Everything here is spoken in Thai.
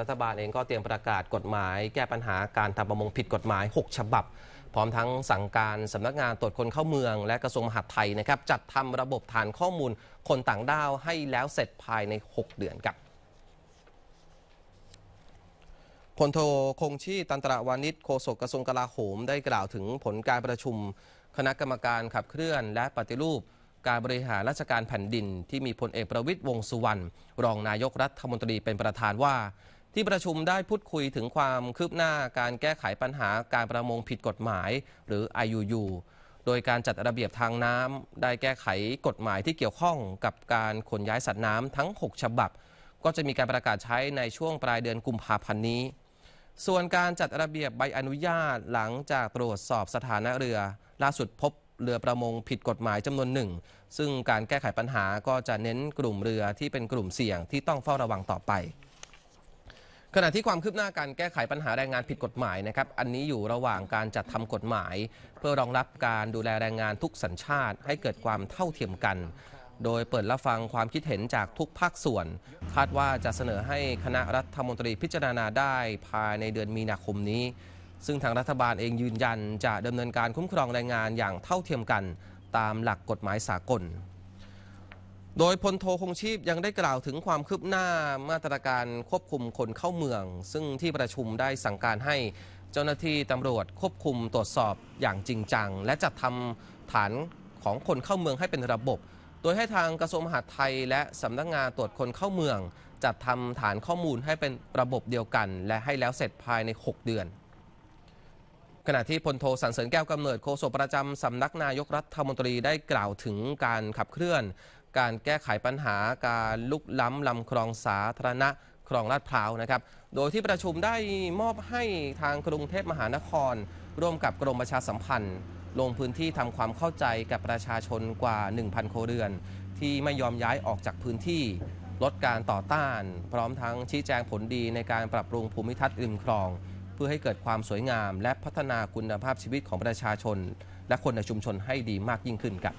รัฐบาลเองก็เตรียมประกาศกฎหมายแก้ปัญหาการทำประมงผิดกฎหมาย 6 ฉบับ พร้อมทั้งสั่งการสำนักงานตรวจคนเข้าเมืองและกระทรวงมหาดไทยนะครับ จัดทำระบบฐานข้อมูลคนต่างด้าวให้แล้วเสร็จภายใน 6 เดือนครับพลโทคงชีตันตระวานิชโฆษกกระทรวงกลาโหมได้กล่าวถึงผลการประชุม คณะกรรมการขับเคลื่อน และปฏิรูปการบริหารราชการแผ่นดิน ที่มีพลเอกประวิตยวงสุวรรณรองนายกรัฐมนตรีเป็นประธานว่าที่ประชุมได้พูดคุยถึงความคืบหน้าการแก้ไขปัญหาการประมงผิดกฎหมายหรือ IUU โดยการจัดระเบียบทางน้ำได้แก้ไขกฎหมายที่เกี่ยวข้องกับการขนย้ายสัตว์น้ำทั้ง 6 ฉบับ ก็จะมีการประกาศใช้ในช่วงปลายเดือนกุมภาพันธ์นี้ ส่วนการจัดระเบียบใบอนุญาตหลังจากตรวจสอบสถานะเรือ ล่าสุดพบเรือประมงผิดกฎหมายจำนวนหนึ่งซึ่งการแก้ไขปัญหาก็จะเน้นกลุ่มเรือที่เป็นกลุ่มเสี่ยงที่ต้องเฝ้าระวังต่อไปขณะที่ความคืบหน้าการแก้ไขปัญหาแรงงานผิดกฎหมายนะครับ อันนี้อยู่ระหว่างการจัดทำกฎหมาย เพื่อรองรับการดูแลแรงงานทุกสัญชาติให้เกิดความเท่าเทียมกัน โดยเปิดรับฟังความคิดเห็นจากทุกภาคส่วน คาดว่าจะเสนอให้คณะรัฐมนตรีพิจารณาได้ภายในเดือนมีนาคมนี้ ซึ่งทางรัฐบาลเองยืนยันจะดำเนินการคุ้มครองแรงงานอย่างเท่าเทียมกัน ตามหลักกฎหมายสากลโดยพลโทคงชีพยังได้กล่าวถึงความคืบหน้ามาตรการควบคุมคนเข้าเมือง ซึ่งที่ประชุมได้สั่งการให้เจ้าหน้าที่ตำรวจควบคุมตรวจสอบอย่างจริงจังและจัดทำฐานของคนเข้าเมืองให้เป็นระบบ โดยให้ทางกระทรวงมหาดไทยและสำนักงงานตรวจคนเข้าเมือง จัดทำฐานข้อมูลให้เป็นระบบเดียวกัน และให้แล้วเสร็จภายใน 6 เดือน ขณะที่พลโทสันเสริญแก้วกำเนิดโฆษกประจำสำนักนายกรัฐมนตรีได้กล่าวถึงการขับเคลื่อนการแก้ไขปัญหาการลุกล้ำลำคลองสาธารณะคลองลาดพร้าวนะครับ โดยที่ประชุมได้มอบให้ทางกรุงเทพมหานคร ร่วมกับกรมประชาสัมพันธ์ ลงพื้นที่ทำความเข้าใจกับประชาชนกว่า 1,000 โครเรือน ที่ไม่ยอมย้ายออกจากพื้นที่ ลดการต่อต้าน พร้อมทั้งชี้แจงผลดีในการปรับปรุงภูมิทัศน์ริมคลอง เพื่อให้เกิดความสวยงาม และพัฒนาคุณภาพชีวิตของประชาชน และคนในชุมชนให้ดีมากยิ่งขึ้นครับ